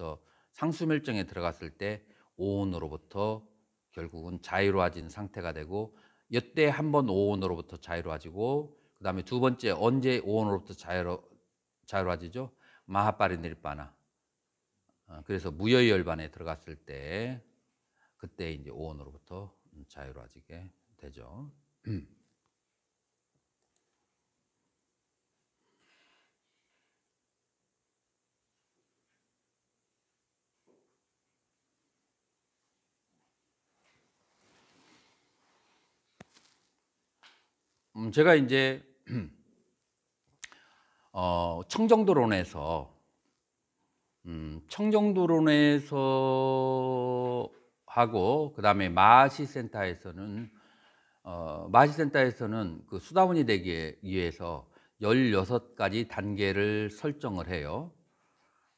로부터 상수멸정에 들어갔을 때 오온으로부터 결국은 자유로워진 상태가 되고 이때 한번 오온으로부터 자유로워지고 그 다음에 두 번째 언제 오온으로부터 자유로, 자유로워지죠? 마하빠리 닐바나 어, 그래서 무여열반에 들어갔을 때 그때 이제 오온으로부터 자유로워지게 되죠 음, 제가 이제 어, 청정도론에서 음, 청정도론에서 하고 어, 그 다음에 마시센터에서는 어, 마시센터에서는 그 수다원이 되기 위해서 16가지 단계를 설정을 해요.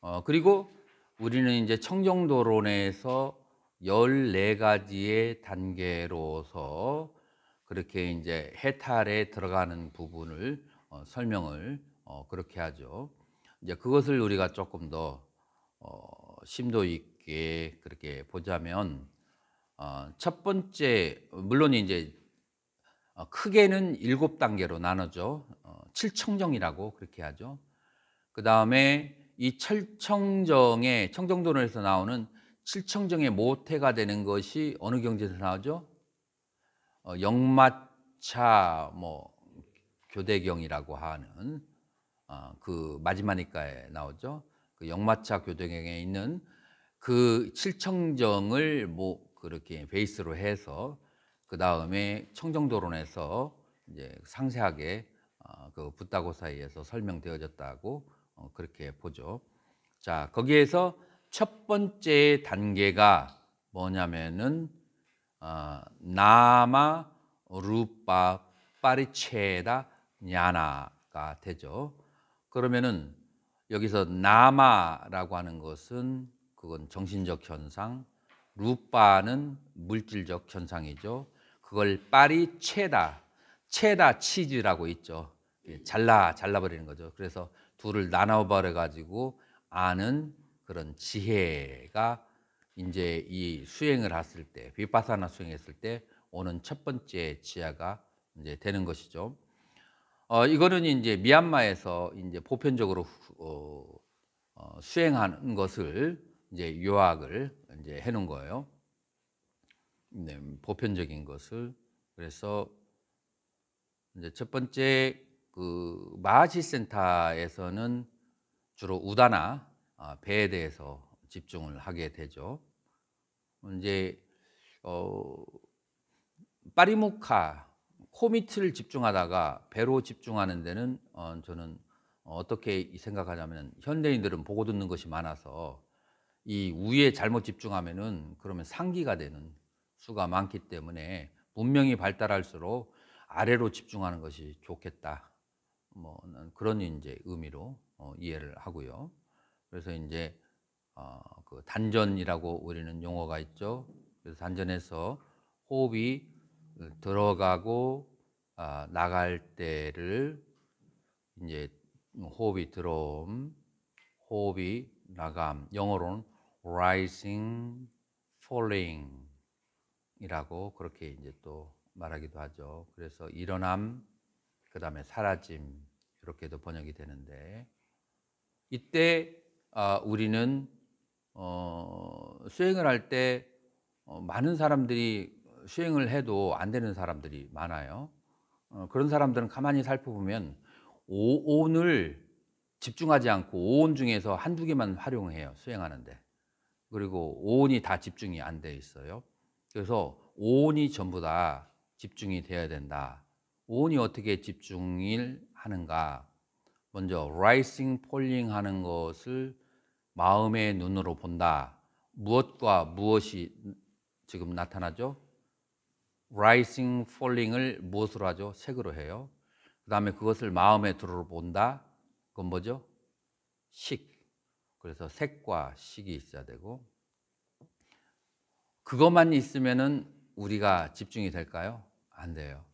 어, 그리고 우리는 이제 청정도론에서 14가지의 단계로서 그렇게 이제 해탈에 들어가는 부분을 어, 설명을 어, 그렇게 하죠. 이제 그것을 우리가 조금 더 어, 심도 있게 그렇게 보자면 어, 첫 번째 물론 이제 어, 크게는 일곱 단계로 나누죠. 어, 칠청정이라고 그렇게 하죠. 그 다음에 이 철청정의 청정도론에서 나오는 칠청정의 모태가 되는 것이 어느 경지에서 나오죠? 어, 영마차뭐 교대경이라고 하는 어, 그 마지막니까에 나오죠. 그 역마차 교대경에 있는 그 칠청정을 뭐 그렇게 베이스로 해서 그 다음에 청정도론에서 이제 상세하게 어, 그 붓다고사에서 이 설명되어졌다고 그렇게 보죠. 자 거기에서 첫 번째 단계가 뭐냐면은 어, 나마 루파 파리체다 냐나가 되죠. 그러면은 여기서 나마라고 하는 것은 그건 정신적 현상, 루파는 물질적 현상이죠. 그걸 파리체다, 체다 치즈라고 있죠. 예, 잘라 잘라버리는 거죠. 그래서 둘을 나눠버려 가지고 아는 그런 지혜가 이제 이 수행을 했을 때 비파사나 수행했을 때 오는 첫 번째 지하가 이제 되는 것이죠. 어, 이거는 이제 미얀마에서 이제 보편적으로 어, 어, 수행하는 것을 이제 요약을 이제 해놓은 거예요. 네, 보편적인 것을 그래서 이제 첫 번째 그 마하시 센터에서는 주로 우다나 아, 배에 대해서 집중을 하게 되죠. 이제 어, 파리무카 코미트 집중하다가 배로 집중하는 데는 어, 저는 어떻게 생각하냐면 현대인들은 보고 듣는 것이 많아서 이 우에 잘못 집중하면은 그러면 상기가 되는 수가 많기 때문에 문명이 발달할수록 아래로 집중하는 것이 좋겠다. 뭐 그런 이제 의미로 어, 이해를 하고요. 그래서 이제 어, 그 단전이라고 우리는 용어가 있죠. 그래서 단전에서 호흡이 들어가고 아, 나갈 때를 이제 호흡이 들어옴, 호흡이 나감. 영어로는 rising, falling 이라고 그렇게 이제 또 말하기도 하죠. 그래서 일어남, 그 다음에 사라짐 이렇게도 번역이 되는데 이때 아, 우리는 어, 수행을 할때 어, 많은 사람들이 수행을 해도 안 되는 사람들이 많아요. 어, 그런 사람들은 가만히 살펴보면 오온을 집중하지 않고 오온 중에서 한두 개만 활용해요. 수행하는데. 그리고 오온이 다 집중이 안 돼 있어요. 그래서 오온이 전부 다 집중이 되어야 된다. 오온이 어떻게 집중을 하는가? 먼저 라이싱 폴링 하는 것을 마음의 눈으로 본다. 무엇과 무엇이 지금 나타나죠? rising, falling을 무엇으로 하죠? 색으로 해요. 그 다음에 그것을 마음에 들어본다. 그건 뭐죠? 식. 그래서 색과 식이 있어야 되고. 그것만 있으면은 우리가 집중이 될까요? 안 돼요.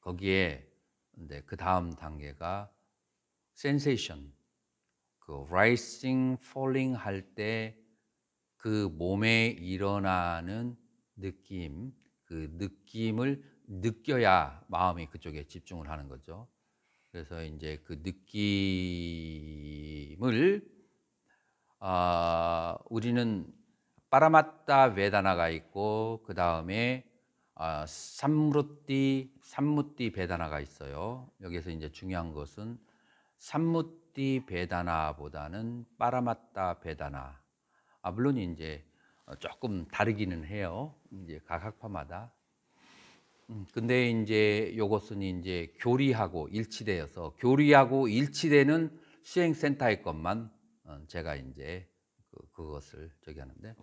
거기에 이그 다음 단계가 센세이션, 그 rising, falling 할때 그 몸에 일어나는 느낌, 그 느낌을 느껴야 마음이 그쪽에 집중을 하는 거죠. 그래서 이제 그 느낌을 아, 우리는 빠라마타 베다나가 있고 그 다음에 삼무띠 삼무띠 베다나가 있어요. 여기서 이제 중요한 것은 삼무 띠띠 베다나보다는 빠라마따 베다나. 아, 물론 이제 어, 조금 다르기는 해요. 이제 각 학파마다. 음, 근데 이제 요것은 이제 교리하고 일치되어서 교리하고 일치되는 시행센터의 것만 어, 제가 이제 그, 그것을 저기 하는데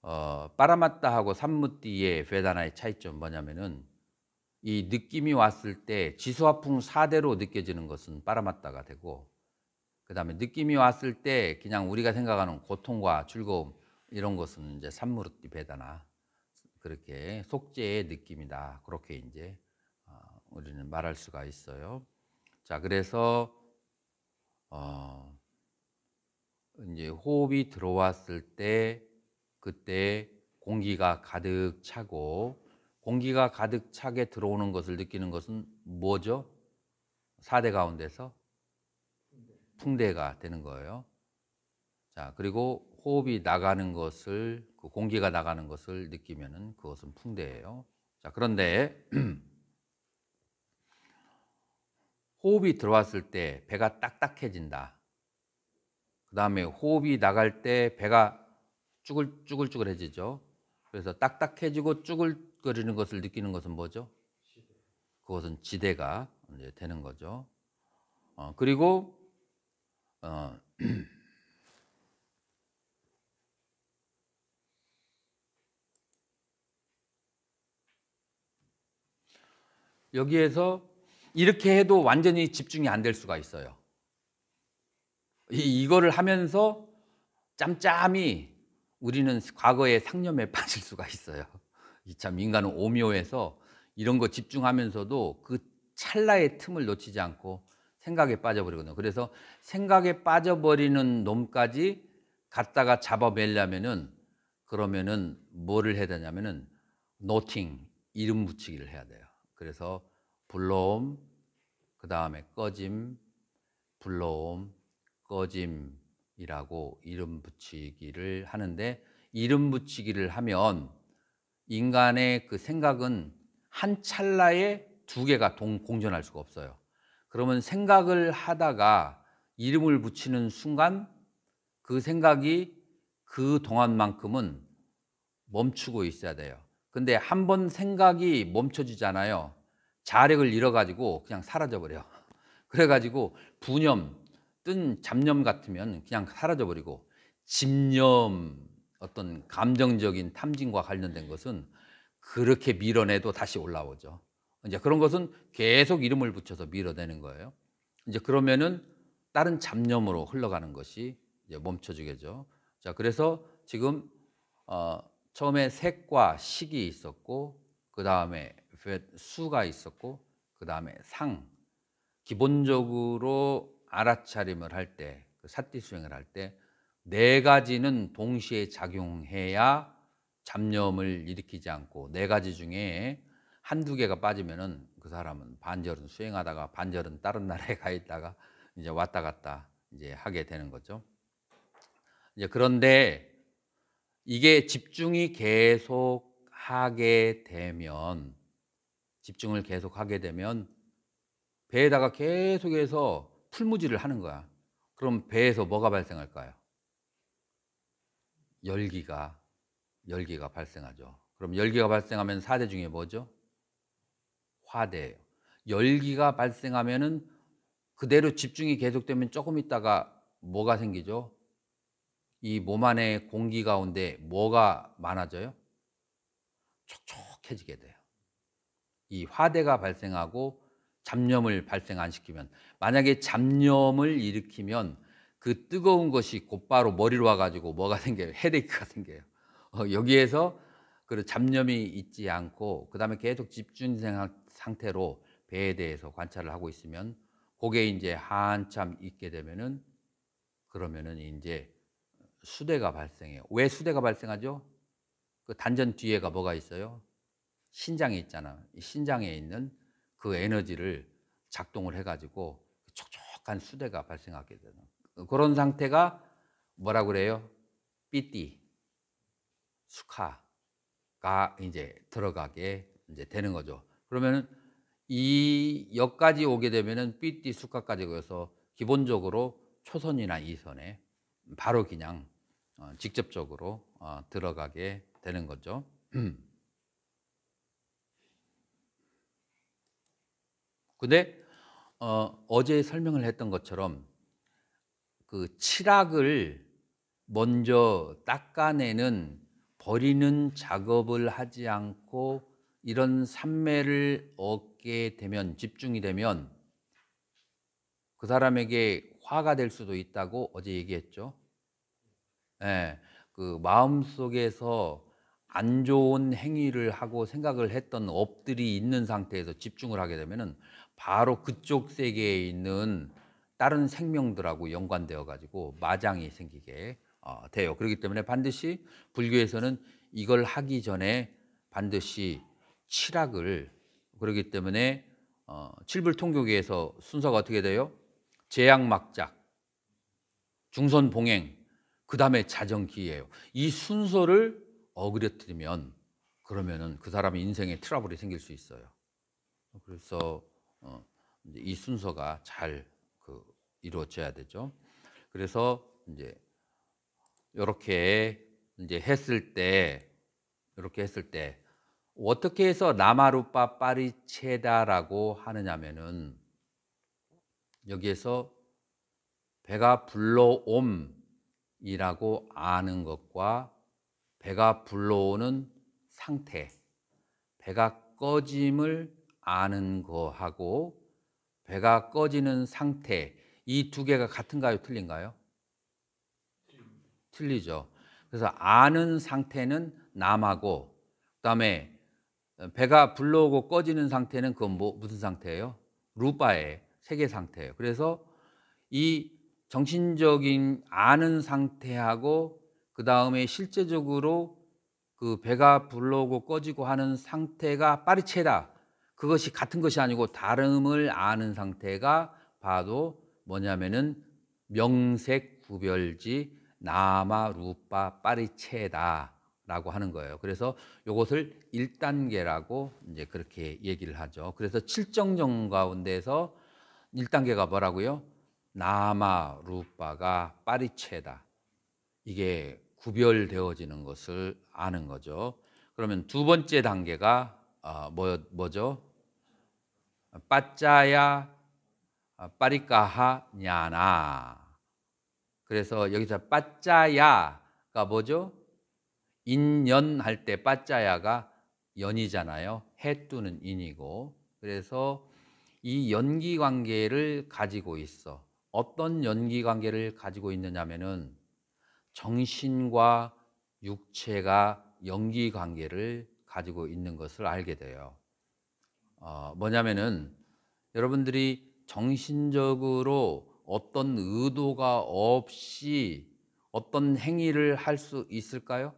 어, 빠라마따하고 산무띠의 베다나의 차이점 뭐냐면은 이 느낌이 왔을 때 지수화풍 4대로 느껴지는 것은 빠라마따가 되고 그 다음에 느낌이 왔을 때 그냥 우리가 생각하는 고통과 즐거움 이런 것은 이제 산무르띠 배다나 그렇게 속죄의 느낌이다. 그렇게 이제 어, 우리는 말할 수가 있어요. 자, 그래서 어 이제 호흡이 들어왔을 때 그때 공기가 가득 차고 공기가 가득 차게 들어오는 것을 느끼는 것은 뭐죠? 사대 가운데서 풍대가 되는 거예요. 자, 그리고 호흡이 나가는 것을 그 공기가 나가는 것을 느끼면 그것은 풍대예요. 자, 그런데 호흡이 들어왔을 때 배가 딱딱해진다. 그다음에 호흡이 나갈 때 배가 쭈글 쭈글쭈글해지죠. 그래서 딱딱해지고 쭈글거리는 것을 느끼는 것은 뭐죠? 그것은 지대가 되는 거죠. 어, 그리고 어. 여기에서 이렇게 해도 완전히 집중이 안 될 수가 있어요. 이, 이거를 하면서 짬짬이 우리는 과거의 상념에 빠질 수가 있어요. 참 인간은 오묘해서 이런 거 집중하면서도 그 찰나의 틈을 놓치지 않고 생각에 빠져버리거든요. 그래서 생각에 빠져버리는 놈까지 갔다가 잡아내려면은 그러면은 뭐를 해야 되냐면은 노팅 이름 붙이기를 해야 돼요. 그래서 불러옴 그 다음에 꺼짐 불러옴 꺼짐이라고 이름 붙이기를 하는데 이름 붙이기를 하면 인간의 그 생각은 한 찰나에 두 개가 동, 공존할 수가 없어요. 그러면 생각을 하다가 이름을 붙이는 순간 그 생각이 그 동안만큼은 멈추고 있어야 돼요. 근데 한 번 생각이 멈춰지잖아요. 자력을 잃어가지고 그냥 사라져버려. 그래가지고 분념, 뜬 잡념 같으면 그냥 사라져버리고 집념, 어떤 감정적인 탐진과 관련된 것은 그렇게 밀어내도 다시 올라오죠. 이제 그런 것은 계속 이름을 붙여서 밀어내는 거예요. 이제 그러면은 다른 잡념으로 흘러가는 것이 이제 멈춰지겠죠. 자, 그래서 지금 어, 처음에 색과 식이 있었고 그 다음에 수가 있었고 그 다음에 상 기본적으로 알아차림을 할때그 사띠 수행을 할 때 네 가지는 동시에 작용해야 잡념을 일으키지 않고 네 가지 중에 한두 개가 빠지면은 그 사람은 반절은 수행하다가 반절은 다른 나라에 가 있다가 이제 왔다 갔다 이제 하게 되는 거죠. 이제 그런데 이게 집중이 계속 하게 되면 집중을 계속 하게 되면 배에다가 계속해서 풀무지를 하는 거야. 그럼 배에서 뭐가 발생할까요? 열기가 열기가 발생하죠. 그럼 열기가 발생하면 사대 중에 뭐죠? 화대예요. 열기가 발생하면은 그대로 집중이 계속되면 조금 있다가 뭐가 생기죠? 이 몸 안에 공기 가운데 뭐가 많아져요? 촉촉해지게 돼요. 이 화대가 발생하고 잡념을 발생 안 시키면 만약에 잡념을 일으키면 그 뜨거운 것이 곧바로 머리로 와가지고 뭐가 생겨요? 헤데이크가 생겨요. 어, 여기에서 그 잡념이 있지 않고 그 다음에 계속 집중 생각 상태로 배에 대해서 관찰을 하고 있으면 고게 이제 한참 있게 되면은 그러면은 이제 수대가 발생해요. 왜 수대가 발생하죠? 그 단전 뒤에가 뭐가 있어요? 신장이 있잖아. 이 신장에 있는 그 에너지를 작동을 해가지고 촉촉한 수대가 발생하게 되는 그런 상태가 뭐라 그래요? 삐띠, 수카가 이제 들어가게 이제 되는 거죠. 그러면은 이 역까지 오게 되면은 삐띠 숙가까지 가서 기본적으로 초선이나 이선에 바로 그냥 어, 직접적으로 어, 들어가게 되는 거죠. 근데 어, 제 설명을 했던 것처럼 그 칠악을 먼저 닦아내는 버리는 작업을 하지 않고 이런 삼매를 얻게 되면 집중이 되면 그 사람에게 화가 될 수도 있다고 어제 얘기했죠. 예. 네, 그 마음속에서 안 좋은 행위를 하고 생각을 했던 업들이 있는 상태에서 집중을 하게 되면은 바로 그쪽 세계에 있는 다른 생명들하고 연관되어 가지고 마장이 생기게 어, 돼요. 그렇기 때문에 반드시 불교에서는 이걸 하기 전에 반드시 칠학을 그러기 때문에 어, 칠불통교계에서 순서가 어떻게 돼요? 제약막작, 중선봉행, 그 다음에 자정기예요. 이 순서를 어그러뜨리면 그러면은 그 사람의 인생에 트러블이 생길 수 있어요. 그래서 어, 이 순서가 잘그 이루어져야 되죠. 그래서 이제 이렇게 이제 했을 때 이렇게 했을 때 어떻게 해서 라마루파 파리체다라고 하느냐면은 여기에서 배가 불러옴이라고 아는 것과 배가 불러오는 상태, 배가 꺼짐을 아는 거하고 배가 꺼지는 상태 이 두 개가 같은가요, 틀린가요? 틀리죠. 그래서 아는 상태는 남하고 그다음에 배가 불러오고 꺼지는 상태는 그건 뭐, 무슨 상태예요? 루바의 세계 상태예요. 그래서 이 정신적인 아는 상태하고 그 다음에 실제적으로 그 배가 불러오고 꺼지고 하는 상태가 빠르체다. 그것이 같은 것이 아니고 다름을 아는 상태가 봐도 뭐냐면은 명색 구별지 나마 루빠 빠르체다. 라고 하는 거예요. 그래서 이것을 1단계라고 이제 그렇게 얘기를 하죠. 그래서 7정정 가운데서 1단계가 뭐라고요? 나마 루빠가 파리체다. 이게 구별되어지는 것을 아는 거죠. 그러면 두 번째 단계가 어, 뭐, 뭐죠? 빠짜야 빠리까하 어, 냐나. 그래서 여기서 빠짜야가 뭐죠? 인연할 때 빠짜야가 연이잖아요. 해 뜨는 인이고. 그래서 이 연기 관계를 가지고 있어. 어떤 연기 관계를 가지고 있느냐면은 정신과 육체가 연기 관계를 가지고 있는 것을 알게 돼요. 어, 뭐냐면은 여러분들이 정신적으로 어떤 의도가 없이 어떤 행위를 할 수 있을까요?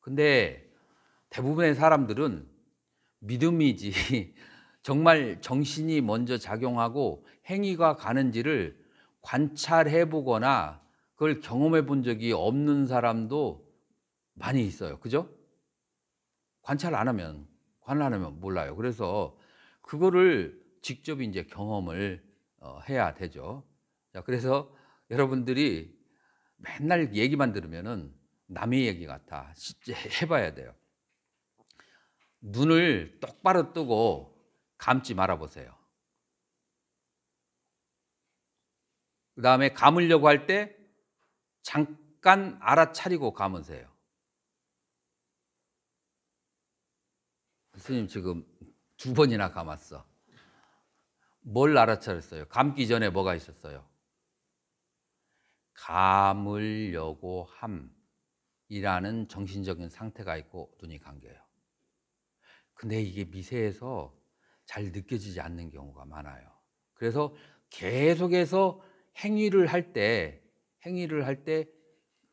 근데 대부분의 사람들은 믿음이지 정말 정신이 먼저 작용하고 행위가 가는지를 관찰해 보거나 그걸 경험해 본 적이 없는 사람도 많이 있어요. 그죠? 관찰 안 하면, 관찰 안 하면 몰라요. 그래서 그거를 직접 이제 경험을 어, 해야 되죠. 자, 그래서 여러분들이 맨날 얘기만 들으면은 남의 얘기 같아. 실제 해봐야 돼요. 눈을 똑바로 뜨고 감지 말아보세요. 그 다음에 감으려고 할 때 잠깐 알아차리고 감으세요. 스님 지금 두 번이나 감았어. 뭘 알아차렸어요? 감기 전에 뭐가 있었어요? 감으려고 함. 이라는 정신적인 상태가 있고 눈이 감겨요. 근데 이게 미세해서 잘 느껴지지 않는 경우가 많아요. 그래서 계속해서 행위를 할 때, 행위를 할 때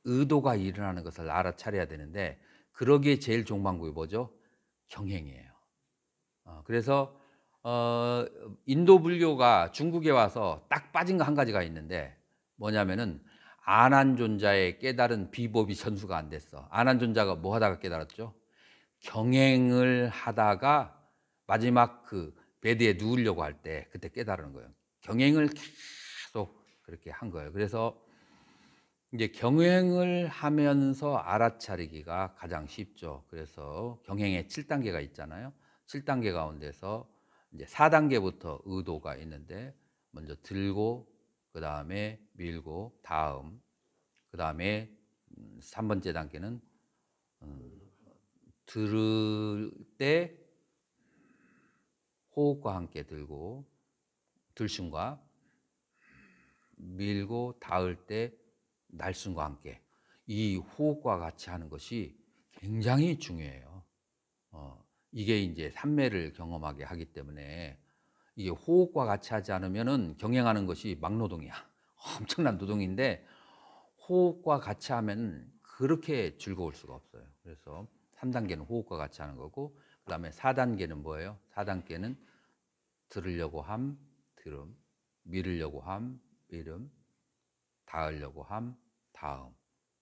의도가 일어나는 것을 알아차려야 되는데, 그러기에 제일 좋은 방법이 뭐죠? 경행이에요. 어, 그래서, 어, 인도 불교가 중국에 와서 딱 빠진 거 한 가지가 있는데, 뭐냐면은 안한존자의 깨달은 비법이 전수가 안 됐어. 안한존자가 뭐 하다가 깨달았죠? 경행을 하다가 마지막 그 베드에 누우려고 할 때 그때 깨달은 거예요. 경행을 계속 그렇게 한 거예요. 그래서 이제 경행을 하면서 알아차리기가 가장 쉽죠. 그래서 경행에 7단계가 있잖아요. 7단계 가운데서 이제 4단계부터 의도가 있는데 먼저 들고 그 다음에 밀고 다음 그 다음에 3번째 음, 단계는 음, 들을 때 호흡과 함께 들고 들숨과 밀고 닿을 때 날숨과 함께 이 호흡과 같이 하는 것이 굉장히 중요해요. 어, 이게 이제 삼매를 경험하게 하기 때문에 이게 호흡과 같이 하지 않으면은 경영하는 것이 막노동이야. 엄청난 노동인데 호흡과 같이 하면 그렇게 즐거울 수가 없어요. 그래서 3단계는 호흡과 같이 하는 거고 그다음에 4단계는 뭐예요? 4단계는 들으려고 함, 들음, 미으려고 함, 밀름 닿으려고 함, 다음.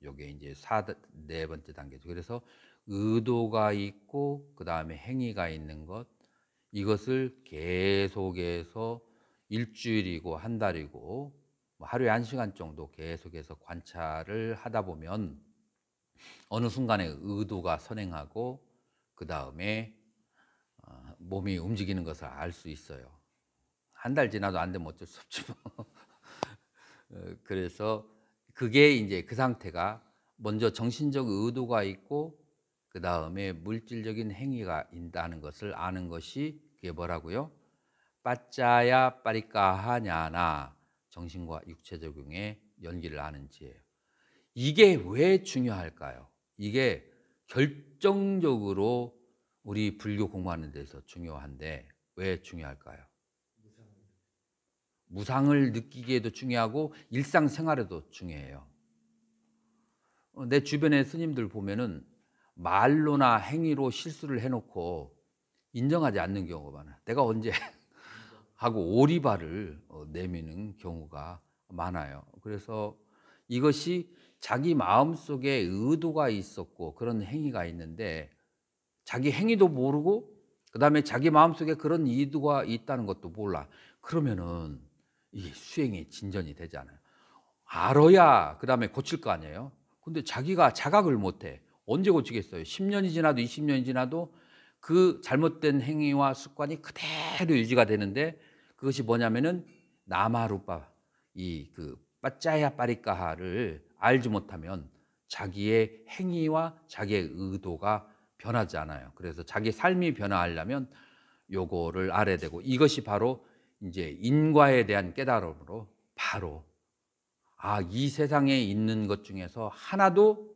요게 이제 4, 네 번째 단계죠. 그래서 의도가 있고 그다음에 행위가 있는 것 이것을 계속해서 일주일이고 한 달이고 뭐 하루에 한 시간 정도 계속해서 관찰을 하다 보면 어느 순간에 의도가 선행하고 그 다음에 어, 몸이 움직이는 것을 알 수 있어요. 한 달 지나도 안 되면 어쩔 수 없지 어, 그래서 그게 이제 그 상태가 먼저 정신적 의도가 있고 그 다음에 물질적인 행위가 있다는 것을 아는 것이 그게 뭐라고요? 빠짜야 빠리까하냐나 정신과 육체 적용의 연기를 아는지예요. 이게 왜 중요할까요? 이게 결정적으로 우리 불교 공부하는 데서 중요한데 왜 중요할까요? 무상을 느끼기에도 중요하고 일상생활에도 중요해요. 어, 내 주변의 스님들 보면은 말로나 행위로 실수를 해놓고 인정하지 않는 경우가 많아요. 내가 언제 하고 오리발을 어, 내미는 경우가 많아요. 그래서 이것이 자기 마음 속에 의도가 있었고 그런 행위가 있는데 자기 행위도 모르고 그 다음에 자기 마음 속에 그런 의도가 있다는 것도 몰라. 그러면은 이 수행이 진전이 되잖아요. 알아야 그 다음에 고칠 거 아니에요. 근데 자기가 자각을 못해. 언제 고치겠어요? 10년이 지나도 20년이 지나도 그 잘못된 행위와 습관이 그대로 유지가 되는데 그것이 뭐냐면은 나마루빠 이 그 빠짜야 빠리까를 알지 못하면 자기의 행위와 자기의 의도가 변하지 않아요. 그래서 자기 삶이 변화하려면 요거를 알아야 되고 이것이 바로 이제 인과에 대한 깨달음으로 바로 아, 이 세상에 있는 것 중에서 하나도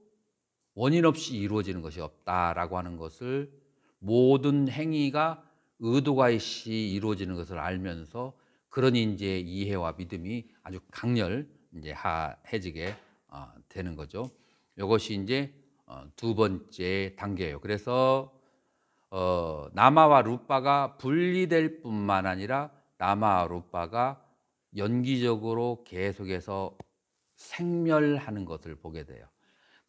원인 없이 이루어지는 것이 없다라고 하는 것을 모든 행위가 의도가 있이 이루어지는 것을 알면서 그런 이제 이해와 믿음이 아주 강렬 이제 해지게 어, 되는 거죠. 이것이 이제 어, 두 번째 단계예요. 그래서 어, 나마와 루빠가 분리될 뿐만 아니라 나마와 루빠가 연기적으로 계속해서 생멸하는 것을 보게 돼요.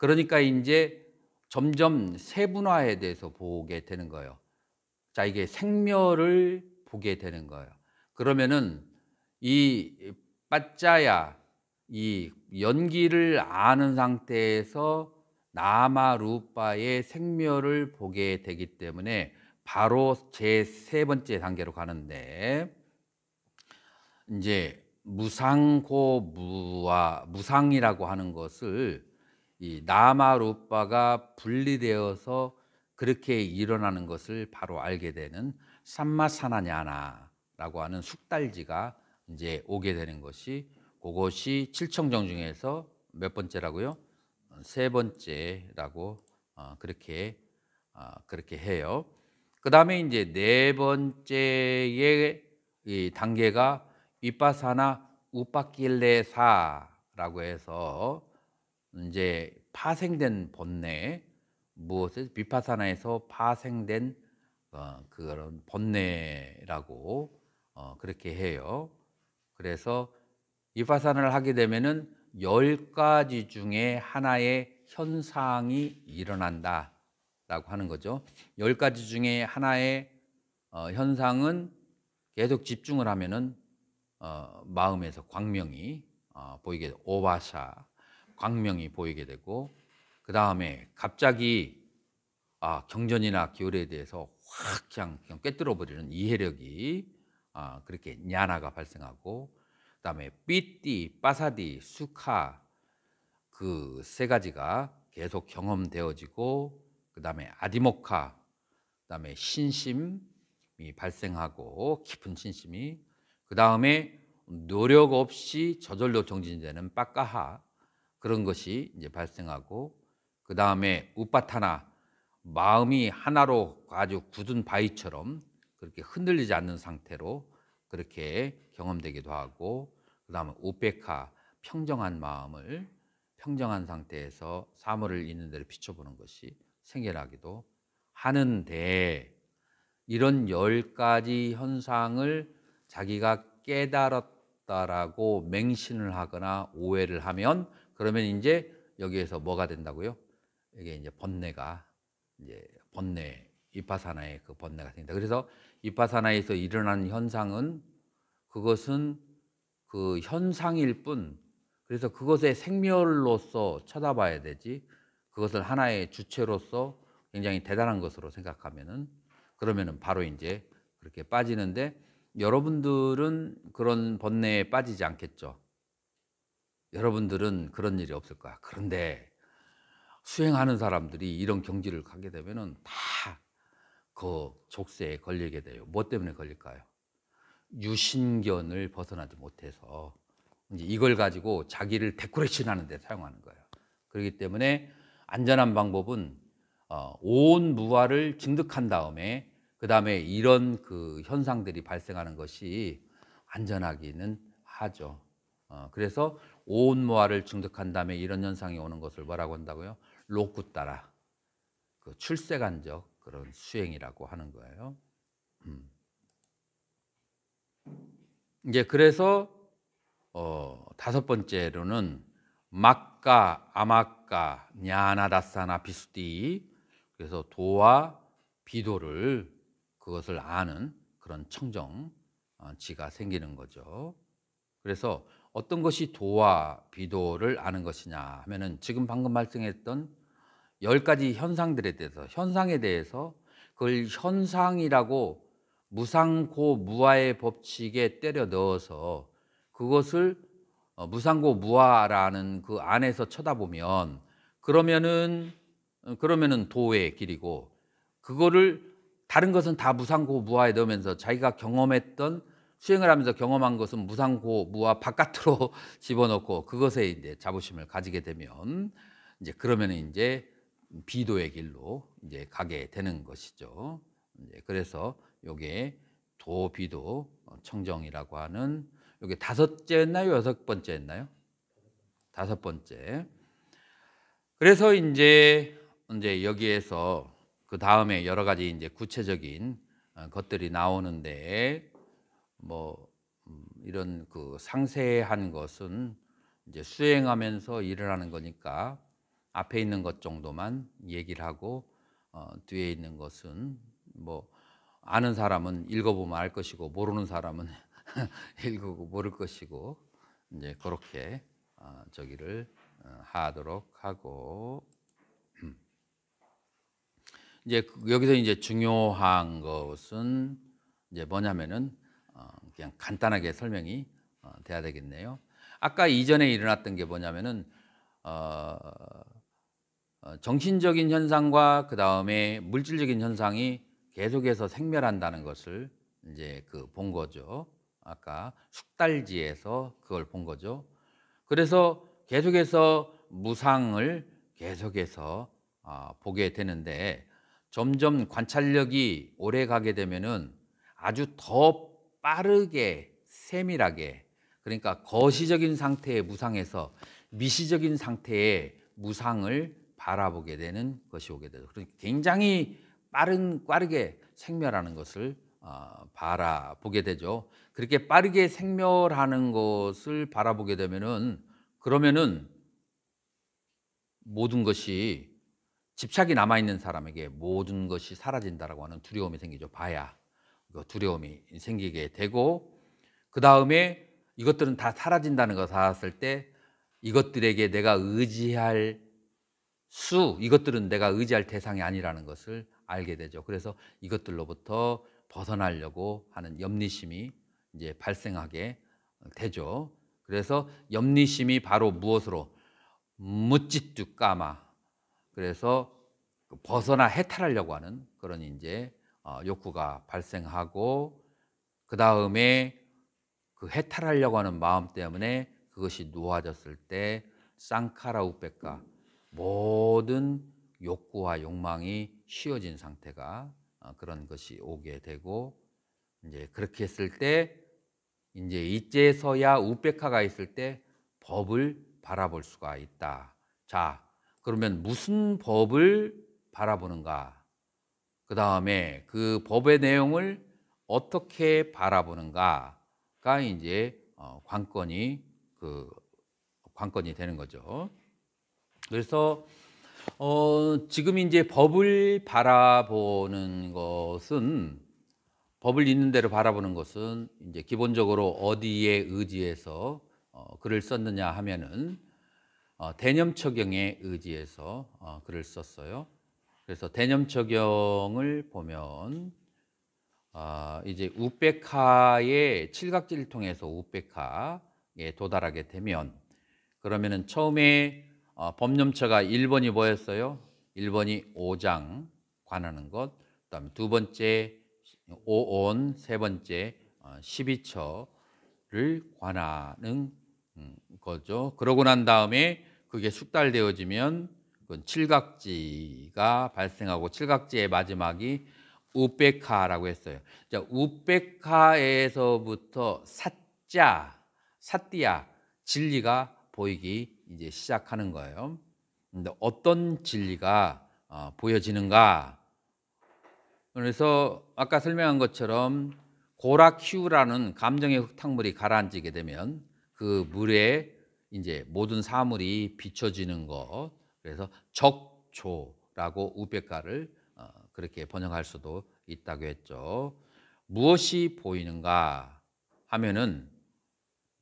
그러니까 이제 점점 세분화에 대해서 보게 되는 거예요. 자, 이게 생멸을 보게 되는 거예요. 그러면은 이 빠짜야 이 연기를 아는 상태에서 나마루빠의 생멸을 보게 되기 때문에 바로 제 세 번째 단계로 가는데 이제 무상고무와 무상이라고 하는 것을 이 나마루빠가 분리되어서 그렇게 일어나는 것을 바로 알게 되는 삼마사나냐나라고 하는 숙달지가 이제 오게 되는 것이 그것이 칠청정 중에서 몇 번째라고요? 어, 세 번째라고 어, 그렇게 어, 그렇게 해요. 그 다음에 이제 네 번째의 단계가 위파사나 우파길레사라고 해서 이제 파생된 본래 무엇을 비파사나에서 파생된 어, 그런 본래라고 어, 그렇게 해요. 그래서 이파산을 하게 되면은 열 가지 중에 하나의 현상이 일어난다라고 하는 거죠. 열 가지 중에 하나의 어, 현상은 계속 집중을 하면은 어, 마음에서 광명이 어, 보이게 오바샤 광명이 보이게 되고 그 다음에 갑자기 아, 경전이나 기울에 대해서 확 그냥, 그냥 꿰뚫어 버리는 이해력이 아, 그렇게 냐나가 발생하고 그 다음에 삐띠, 빠사디, 수카 그 세 가지가 계속 경험되어지고 그 다음에 아디모카 그 다음에 신심이 발생하고 깊은 신심이 그 다음에 노력 없이 저절로 정진되는 빠까하 그런 것이 이제 발생하고 그 다음에 우파타나 마음이 하나로 아주 굳은 바위처럼 그렇게 흔들리지 않는 상태로 그렇게 경험되기도 하고 그 다음에 우페카 평정한 마음을 평정한 상태에서 사물을 있는 대로 비춰보는 것이 생겨나기도 하는데 이런 열 가지 현상을 자기가 깨달았다라고 맹신을 하거나 오해를 하면 그러면 이제 여기에서 뭐가 된다고요? 이게 이제 번뇌가 이제 번뇌 이파사나의 그 번뇌가 생긴다. 그래서 이파사나에서 일어난 현상은 그것은 그 현상일 뿐 그래서 그것의 생멸로서 쳐다봐야 되지 그것을 하나의 주체로서 굉장히 대단한 것으로 생각하면은 그러면은 바로 이제 그렇게 빠지는데 여러분들은 그런 번뇌에 빠지지 않겠죠. 여러분들은 그런 일이 없을 거야. 그런데 수행하는 사람들이 이런 경지를 가게 되면은 다그 족쇄에 걸리게 돼요. 뭐 때문에 걸릴까요? 유신견을 벗어나지 못해서 이제 이걸 가지고 자기를 데코레이션 하는데 사용하는 거예요. 그렇기 때문에 안전한 방법은 어, 온 무화를 증득한 다음에 그 다음에 이런 그 현상들이 발생하는 것이 안전하기는 하죠. 어, 그래서 온모아를 중독한 다음에 이런 현상이 오는 것을 뭐라고 한다고요? 로쿠 따라 그 출세간적 그런 수행이라고 하는 거예요. 음. 이제 그래서 어, 다섯 번째로는 막가, 아마가, 냐나다사나 비스디 그래서 도와 비도를 그것을 아는 그런 청정지가 어, 생기는 거죠. 그래서 어떤 것이 도와 비도를 아는 것이냐 하면은 지금 방금 말씀했던 열 가지 현상들에 대해서 현상에 대해서 그걸 현상이라고 무상고 무아의 법칙에 때려 넣어서 그것을 어, 무상고 무아라는 그 안에서 쳐다보면 그러면은 어, 그러면은 도의 길이고 그거를 다른 것은 다 무상고 무아에 넣으면서 자기가 경험했던 수행을 하면서 경험한 것은 무상고 무와 바깥으로 집어넣고 그것에 이제 자부심을 가지게 되면 이제 그러면 이제 비도의 길로 이제 가게 되는 것이죠. 이제 그래서 요게 도비도 청정이라고 하는 요게 다섯째였나요? 여섯 번째였나요? 다섯 번째. 그래서 이제 이제 여기에서 그 다음에 여러 가지 이제 구체적인 어, 것들이 나오는데 뭐 음, 이런 그 상세한 것은 이제 수행하면서 일을 하는 거니까 앞에 있는 것 정도만 얘기를 하고 어, 뒤에 있는 것은 뭐 아는 사람은 읽어보면 알 것이고 모르는 사람은 읽고 모를 것이고 이제 그렇게 어, 저기를 어, 하도록 하고 음. 이제 그 여기서 이제 중요한 것은 이제 뭐냐면은 어, 그냥 간단하게 설명이 어, 돼야 되겠네요. 아까 이전에 일어났던 게 뭐냐면은 어, 어, 정신적인 현상과 그 다음에 물질적인 현상이 계속해서 생멸한다는 것을 이제 그 본 거죠. 아까 숙달지에서 그걸 본 거죠. 그래서 계속해서 무상을 계속해서 아, 보게 되는데 점점 관찰력이 오래 가게 되면은 아주 더 빠르게 세밀하게 그러니까 거시적인 상태의 무상에서 미시적인 상태의 무상을 바라보게 되는 것이 오게 되죠. 그러니까 굉장히 빠른 빠르게 생멸하는 것을 어, 바라보게 되죠. 그렇게 빠르게 생멸하는 것을 바라보게 되면은 그러면은 모든 것이 집착이 남아 있는 사람에게 모든 것이 사라진다라고 하는 두려움이 생기죠. 봐야 두려움이 생기게 되고 그 다음에 이것들은 다 사라진다는 것을 알았을 때 이것들에게 내가 의지할 수 이것들은 내가 의지할 대상이 아니라는 것을 알게 되죠. 그래서 이것들로부터 벗어나려고 하는 염리심이 이제 발생하게 되죠. 그래서 염리심이 바로 무엇으로 무찌뚜 까마 그래서 그 벗어나 해탈하려고 하는 그런 이제 어, 욕구가 발생하고 그 다음에 그 해탈하려고 하는 마음 때문에 그것이 놓아졌을 때 쌍카라 우백가 모든 욕구와 욕망이 쉬어진 상태가 어, 그런 것이 오게 되고 이제 그렇게 했을 때 이제 이제서야 우백화가 있을 때 법을 바라볼 수가 있다. 자, 그러면 무슨 법을 바라보는가? 그 다음에 그 법의 내용을 어떻게 바라보는가가 이제 어, 관건이 그 관건이 되는 거죠. 그래서 어 지금 이제 법을 바라보는 것은 법을 있는 대로 바라보는 것은 이제 기본적으로 어디에 의지해서 어 글을 썼느냐 하면은 어 대념 처경에 의지해서 어 글을 썼어요. 그래서 대념 적용을 보면 아, 이제 우백하의 칠각지를 통해서 우백하에 도달하게 되면 그러면은 처음에 어, 법념처가 1번이 뭐였어요? 1번이 오장 관하는 것, 그다음에 두 번째 오온세 번째 어, 십이처를 관하는 음, 거죠. 그러고 난 다음에 그게 숙달되어지면 그건 칠각지가 발생하고 칠각지의 마지막이 우백카라고 했어요. 자, 우베카에서부터 사자, 사띠야 진리가 보이기 이제 시작하는 거예요. 근데 어떤 진리가 어, 보여지는가? 그래서 아까 설명한 것처럼 고라큐라는 감정의 흙탕물이 가라앉게 되면 그 물에 이제 모든 사물이 비춰지는 것 그래서 적조라고 우백가를 어, 그렇게 번역할 수도 있다고 했죠. 무엇이 보이는가 하면은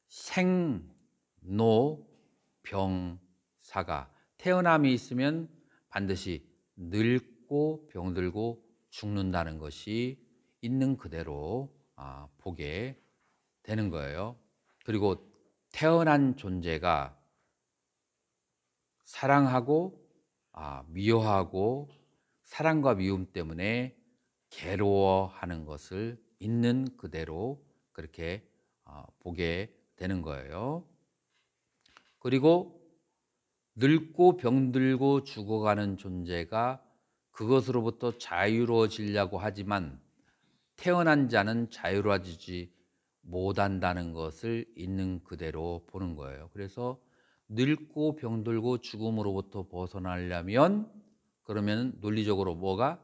생노병사가 태어남이 있으면 반드시 늙고 병들고 죽는다는 것이 있는 그대로 아, 보게 되는 거예요. 그리고 태어난 존재가 사랑하고 아, 미워하고 사랑과 미움 때문에 괴로워하는 것을 있는 그대로 그렇게 어, 보게 되는 거예요. 그리고 늙고 병들고 죽어가는 존재가 그것으로부터 자유로워지려고 하지만 태어난 자는 자유로워지지 못한다는 것을 있는 그대로 보는 거예요. 그래서 늙고 병들고 죽음으로부터 벗어나려면 그러면 논리적으로 뭐가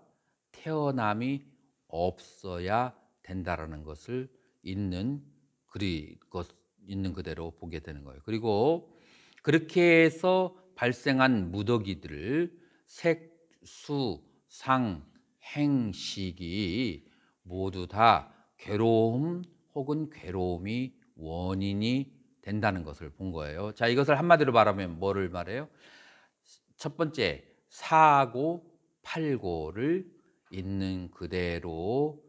태어남이 없어야 된다라는 것을 있는 그리 것 있는 그대로 보게 되는 거예요. 그리고 그렇게 해서 발생한 무더기들 색, 수, 상, 행, 식이 모두 다 괴로움 혹은 괴로움이 원인이 된다는 것을 본 거예요. 자, 이것을 한마디로 말하면 뭐를 말해요? 첫 번째, 사고 팔고를 있는 그대로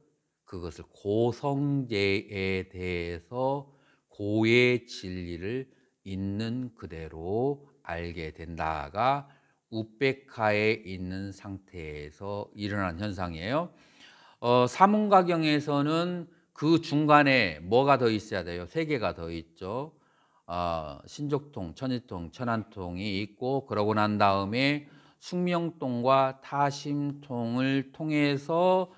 그것을 고성제에 대해서 고의 진리를 있는 그대로 알게 된다가 우백하에 있는 상태에서 일어난 현상이에요. 어, 사문가경에서는 그 중간에 뭐가 더 있어야 돼요? 세 개가 더 있죠. 어, 신족통, 천일통 천안통이 있고 그러고 난 다음에 숙명통과 타심통을 통해서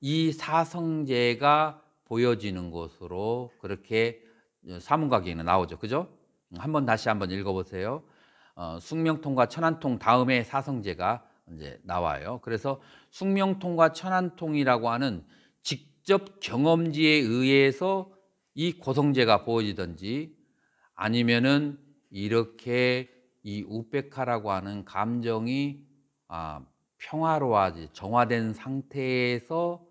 이 사성제가 보여지는 것으로 그렇게 사문각에는 나오죠. 그죠? 한번 다시 한번 읽어보세요. 어, 숙명통과 천안통 다음에 사성제가 이제 나와요. 그래서 숙명통과 천안통이라고 하는 직접 경험지에 의해서 이 고성제가 보여지든지 아니면은 이렇게 이 우백하라고 하는 감정이 아, 평화로워지 정화된 상태에서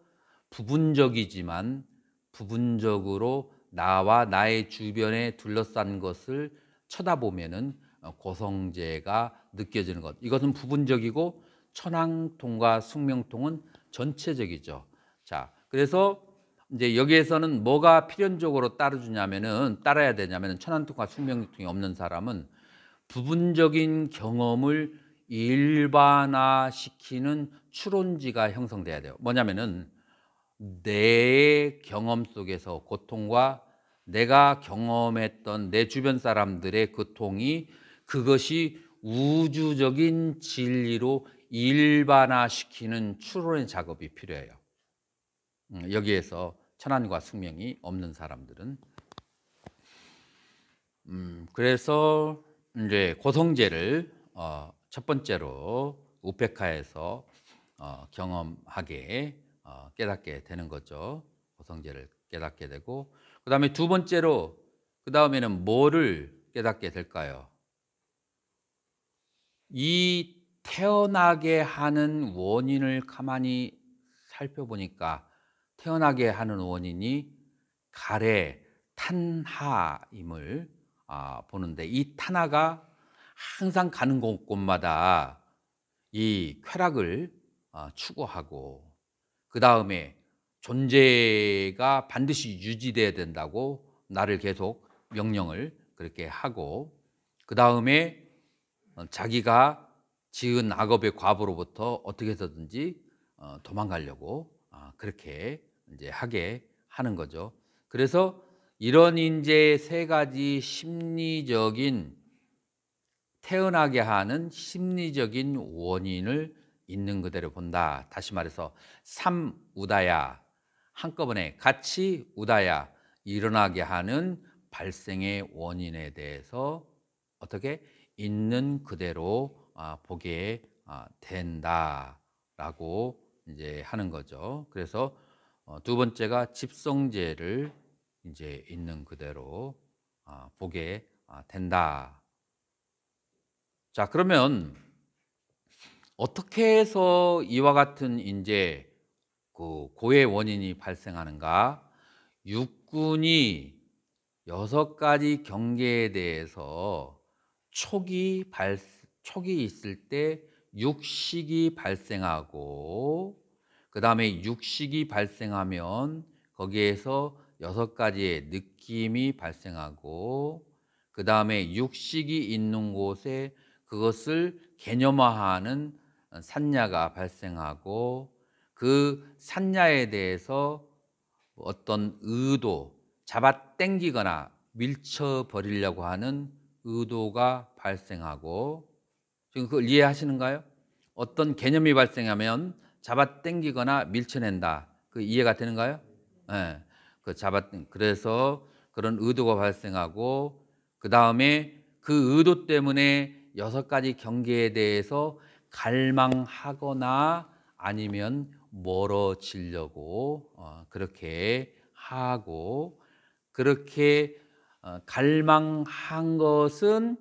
부분적이지만 부분적으로 나와 나의 주변에 둘러싼 것을 쳐다보면은 어, 고성제가 느껴지는 것. 이것은 부분적이고 천황통과 숙명통은 전체적이죠. 자, 그래서 이제 여기에서는 뭐가 필연적으로 따르주냐면은 따라야 되냐면은 천안통과 숙명통이 없는 사람은 부분적인 경험을 일반화시키는 추론지가 형성돼야 돼요. 뭐냐면은 내 경험 속에서 고통과 내가 경험했던 내 주변 사람들의 고통이 그것이 우주적인 진리로 일반화시키는 추론의 작업이 필요해요. 음, 여기에서 천안과 숙명이 없는 사람들은 음, 그래서 이제 고성제를 어, 첫 번째로 우페카에서 어, 경험하게 어, 깨닫게 되는 거죠. 고성제를 깨닫게 되고 그 다음에 두 번째로 그 다음에는 뭐를 깨닫게 될까요? 이 태어나게 하는 원인을 가만히 살펴보니까 태어나게 하는 원인이 가래 탄하임을 아, 보는데 이 탄하가 항상 가는 곳곳마다 이 쾌락을 아, 추구하고 그 다음에 존재가 반드시 유지돼야 된다고 나를 계속 명령을 그렇게 하고 그 다음에 자기가 지은 악업의 과부로부터 어떻게 해서든지 어, 도망가려고 아, 그렇게 이제 하게 하는 거죠. 그래서 이런 인재의 세 가지 심리적인 태어나게 하는 심리적인 원인을 있는 그대로 본다. 다시 말해서 삼 우다야 한꺼번에 같이 우다야 일어나게 하는 발생의 원인에 대해서 어떻게 있는 그대로 아, 보게 아, 된다라고 이제 하는 거죠. 그래서 어, 두 번째가 집성제를 이제 있는 그대로 아, 보게 아, 된다. 자, 그러면 어떻게 해서 이와 같은 인제 그 고의 원인이 발생하는가? 육군이 여섯 가지 경계에 대해서 초기 발 초기 있을 때 육식이 발생하고 그 다음에 육식이 발생하면 거기에서 여섯 가지의 느낌이 발생하고 그 다음에 육식이 있는 곳에 그것을 개념화하는 산야가 발생하고 그 산야에 대해서 어떤 의도, 잡아당기거나 밀쳐버리려고 하는 의도가 발생하고 지금 그걸 이해하시는가요? 어떤 개념이 발생하면 잡아당기거나 밀쳐낸다. 그 이해가 되는가요? 예. 네. 그 잡아 그래서 그런 의도가 발생하고 그 다음에 그 의도 때문에 여섯 가지 경계에 대해서 갈망하거나 아니면 멀어지려고 어, 그렇게 하고 그렇게 어, 갈망한 것은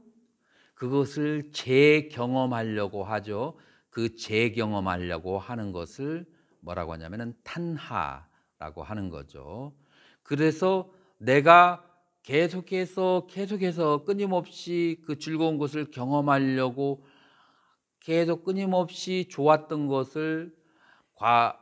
그것을 재경험하려고 하죠. 그 재경험하려고 하는 것을 뭐라고 하냐면은 탄하라고 하는 거죠. 그래서 내가 계속해서 계속해서 끊임없이 그 즐거운 것을 경험하려고 계속 끊임없이 좋았던 것을 과,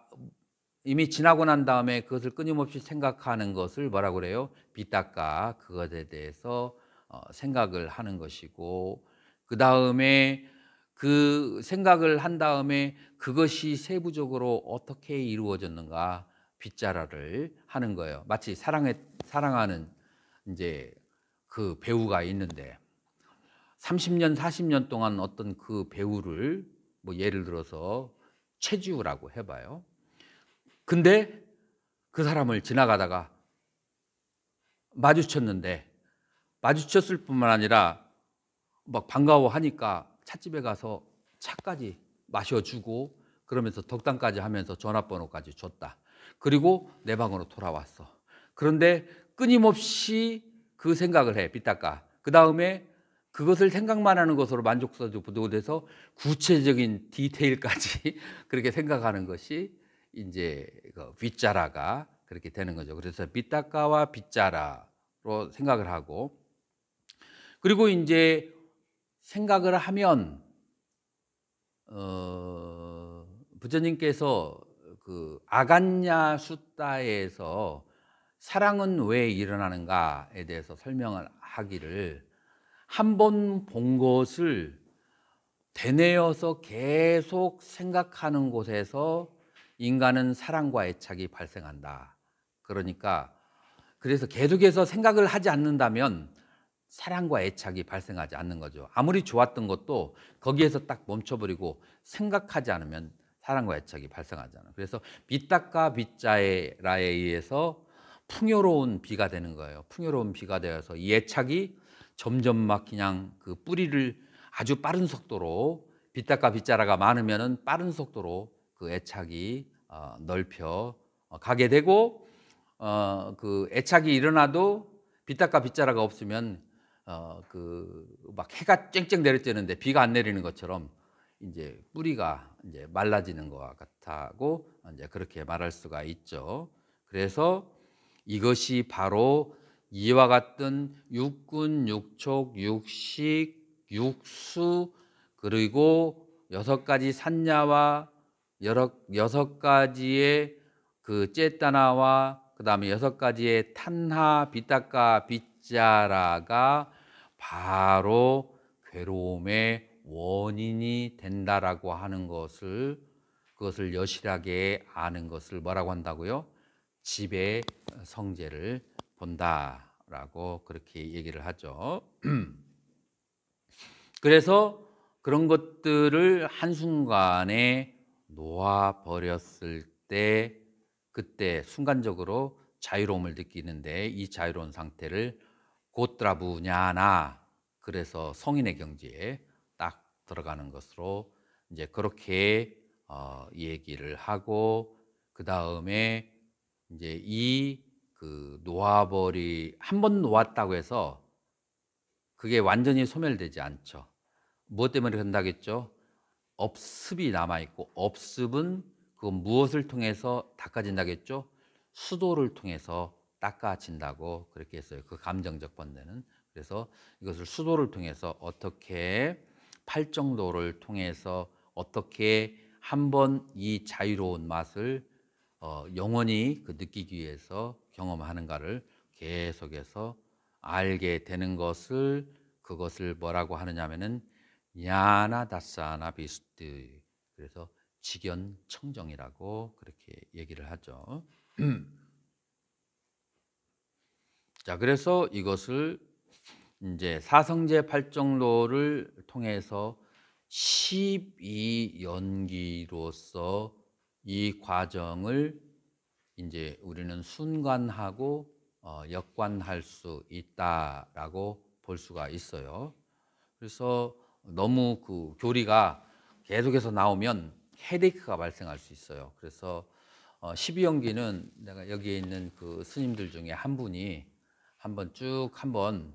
이미 지나고 난 다음에 그것을 끊임없이 생각하는 것을 뭐라 그래요? 비닦아 그것에 대해서 어, 생각을 하는 것이고 그 다음에 그 생각을 한 다음에 그것이 세부적으로 어떻게 이루어졌는가 빗자라를 하는 거예요. 마치 사랑해, 사랑하는 이제 그 배우가 있는데 30년, 40년 동안 어떤 그 배우를 뭐 예를 들어서 최지우라고 해봐요. 근데 그 사람을 지나가다가 마주쳤는데 마주쳤을 뿐만 아니라 막 반가워하니까 찻집에 가서 차까지 마셔주고 그러면서 덕담까지 하면서 전화번호까지 줬다. 그리고 내 방으로 돌아왔어. 그런데 끊임없이 그 생각을 해, 삐딱가. 그 다음에 그것을 생각만 하는 것으로 만족스러워 부도돼서 구체적인 디테일까지 그렇게 생각하는 것이 이제 그 빗자라가 그렇게 되는 거죠. 그래서 빗닦까와 빗자라로 생각을 하고 그리고 이제 생각을 하면 어, 부처님께서 그아간냐 숫다에서 사랑은 왜 일어나는가에 대해서 설명을 하기를 한 번 본 것을 되뇌어서 계속 생각하는 곳에서 인간은 사랑과 애착이 발생한다. 그러니까 그래서 계속해서 생각을 하지 않는다면 사랑과 애착이 발생하지 않는 거죠. 아무리 좋았던 것도 거기에서 딱 멈춰버리고 생각하지 않으면 사랑과 애착이 발생하잖아요. 그래서 빗닦과 빗자에라에 의해서 풍요로운 비가 되는 거예요. 풍요로운 비가 되어서 이 애착이 점점 막 그냥 그 뿌리를 아주 빠른 속도로 빗닦과 빗자라가 많으면은 빠른 속도로 그 애착이 어, 넓혀 어, 가게 되고 어, 그 애착이 일어나도 빗닦과 빗자라가 없으면 어, 그 막 해가 쨍쨍 내리쬐는데 비가 안 내리는 것처럼 이제 뿌리가 이제 말라지는 것 같다고 이제 그렇게 말할 수가 있죠. 그래서 이것이 바로 이와 같은 육군, 육촉, 육식, 육수 그리고 여섯 가지 산야와 여러 여섯 가지의 그 째따나와 그다음에 여섯 가지의 탄하, 비타카, 비 자라가 바로 괴로움의 원인이 된다라고 하는 것을 그것을 여실하게 아는 것을 뭐라고 한다고요? 집의 성제를 본다라고 그렇게 얘기를 하죠. 그래서 그런 것들을 한순간에 놓아버렸을 때 그때 순간적으로 자유로움을 느끼는데 이 자유로운 상태를 곧드라부냐나 그래서 성인의 경지에 딱 들어가는 것으로 이제 그렇게 어, 얘기를 하고 그 다음에 이제 이 그 놓아버리 한 번 놓았다고 해서 그게 완전히 소멸되지 않죠. 무엇 때문에 그런다겠죠? 업습이 남아 있고 업습은 그 무엇을 통해서 닦아진다겠죠? 수도를 통해서 닦아진다고 그렇게 했어요. 그 감정적 번뇌는. 그래서 이것을 수도를 통해서 어떻게 팔정도를 통해서 어떻게 한 번 이 자유로운 맛을 어, 영원히 그 느끼기 위해서 경험하는가를 계속해서 알게 되는 것을 그것을 뭐라고 하느냐면은 야나다사나 비스트 그래서 직연 청정이라고 그렇게 얘기를 하죠. 자, 그래서 이것을 이제 사성제 팔정로를 통해서 12연기로서 이 과정을 이제 우리는 순관하고 어, 역관할 수 있다라고 볼 수가 있어요. 그래서 너무 그 교리가 계속해서 나오면 헤데이크가 발생할 수 있어요. 그래서 어, 12연기는 내가 여기에 있는 그 스님들 중에 한 분이 한번 쭉 한번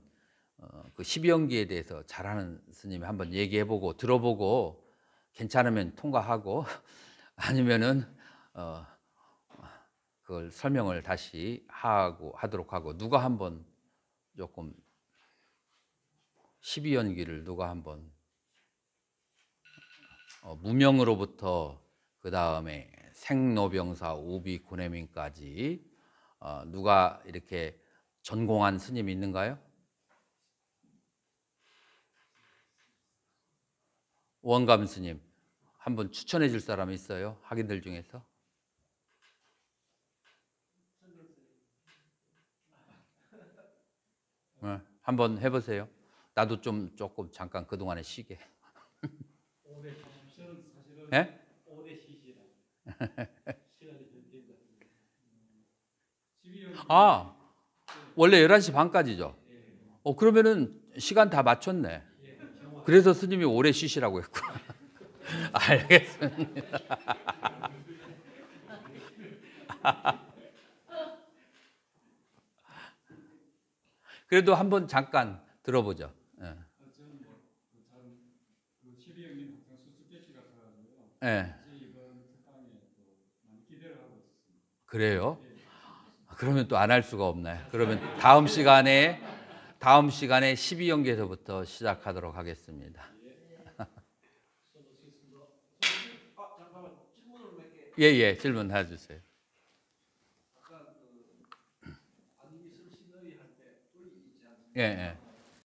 어, 그1 2연기에 대해서 잘하는 스님이 한번 얘기해보고 들어보고 괜찮으면 통과하고 아니면은 어 그걸 설명을 다시 하고 하도록 하고 누가 한번 조금 1 2연기를 누가 한번 어 무명으로부터 그 다음에 생노병사 우비 군해민까지 어 누가 이렇게 전공한 스님이 있는가요? 원감 스님 한 번 추천해 줄 사람이 있어요? 학인들 중에서? 네, 한번 해보세요. 나도 좀 조금 잠깐 그동안에 쉬게. 네? 아, 원래 11시 반까지죠. 어, 그러면은 시간 다 맞췄네. 그래서 스님이 오래 쉬시라고 했고. 알겠습니다. 그래도 한번 잠깐 들어보죠. 예. 예. 그래요? 그러면 또 안 할 수가 없나요? 그러면 다음 시간에 다음 시간에 12연계에서부터 시작하도록 하겠습니다. 예, 예, 질문해 주세요. 예, 예.